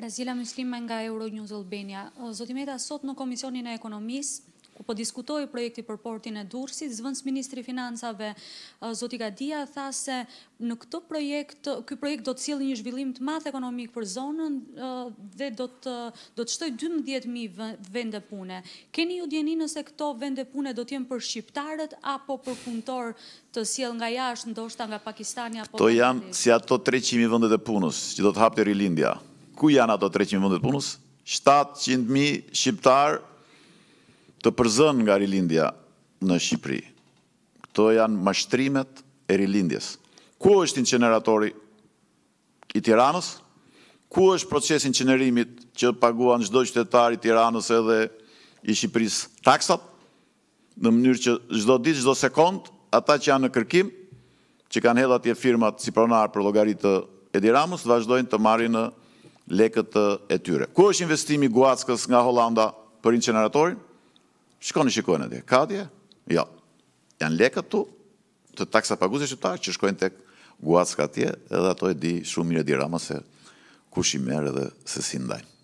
Razila Muslima nga News Albania. Zotimeta, sot në Komisionin e Ekonomis, ku po diskutoj projekti për portin e Durësit, Zvëndës Ministri Financave, Zoti Gadia, tha se në këto projekt, këj projekt do të cilë një zhvillim të math ekonomik për zonën dhe do të, do të shtoj 12.000 vende pune. Keni ju djeni nëse këto vende pune do t'jem për shqiptarët apo për punëtor të siel nga jashtë, ndoshta nga Pakistani apo... To janë si ato 300.000 vendet e punës që do të të rilindja ku janë ato 300 vëndet punës? 700.000 shqiptar të përzën nga rilindja në Shqipëri. Këto janë mashtrimet e rilindjes. Ku është inqeneratori i tiranës? Ku është procesin inqenerimit që paguan gjdo qytetar i tiranës edhe i Shqipëris taksat? Në mënyrë që gjdo ditë, gjdo sekund, ata që janë në kërkim, që kanë hedha atje firmat si pronar për logaritë e diramus, të vazhdojnë të marri në lekët e tyre. Ku është investimi Guackës nga Holanda për inceneratorin? Shkoni shikojnë atje. ka atje? Jo, janë lekët tu të taksa paguze shqiptarë që shkojnë tek Guacka atje edhe ato e di shumë mirë e dirama se kush i merë edhe se si ndajnë.